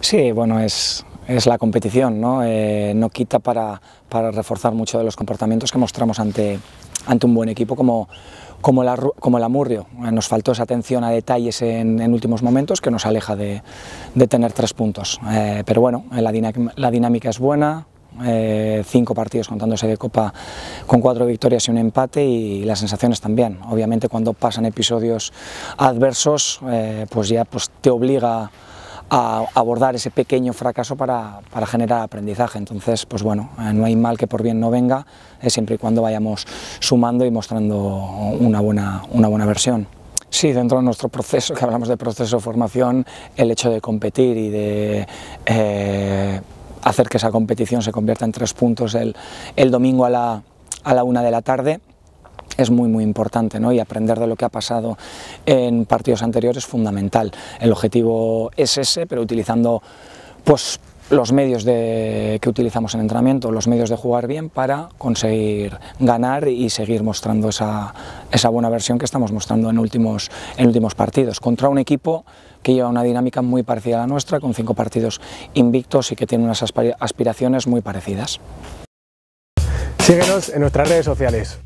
Sí, bueno, es, es la competición, ¿no? Eh, no quita para, para, reforzar mucho de los comportamientos que mostramos ante, ante un buen equipo como, como, la, como el Amurrio. Eh, nos faltó esa atención a detalles en, en últimos momentos que nos aleja de, de tener tres puntos. Eh, pero bueno, la, la dinámica es buena, cinco partidos contándose de Copa con cuatro victorias y un empate y las sensaciones también. Obviamente cuando pasan episodios adversos, pues ya pues, te obliga a abordar ese pequeño fracaso para, generar aprendizaje. Entonces, pues bueno, eh, no hay mal que por bien no venga, eh, siempre y cuando vayamos sumando y mostrando una buena, una buena versión. Sí, dentro de nuestro proceso, que hablamos de proceso de formación, el hecho de competir y de... Eh, hacer que esa competición se convierta en tres puntos el, domingo a la una de la tarde es muy muy importante y aprender de lo que ha pasado en partidos anteriores es fundamental. El objetivo es ese, pero utilizando pues, los medios que utilizamos en entrenamiento, los medios de jugar bien para conseguir ganar y seguir mostrando esa, buena versión que estamos mostrando en últimos, en últimos partidos, contra un equipo que lleva una dinámica muy parecida a la nuestra, con cinco partidos invictos y que tiene unas aspiraciones muy parecidas. Síguenos en nuestras redes sociales.